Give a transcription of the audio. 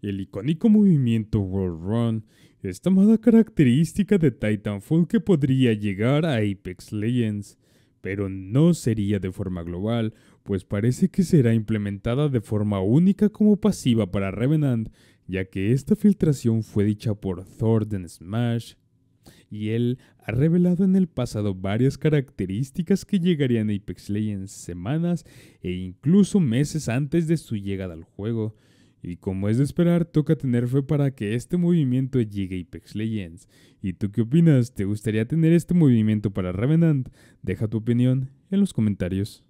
El icónico movimiento World Run, esta mala característica de Titanfall que podría llegar a Apex Legends, pero no sería de forma global, pues parece que será implementada de forma única como pasiva para Revenant, ya que esta filtración fue dicha por Thorden Smash, y él ha revelado en el pasado varias características que llegarían a Apex Legends semanas e incluso meses antes de su llegada al juego. Y como es de esperar, toca tener fe para que este movimiento llegue a Apex Legends. ¿Y tú qué opinas? ¿Te gustaría tener este movimiento para Revenant? Deja tu opinión en los comentarios.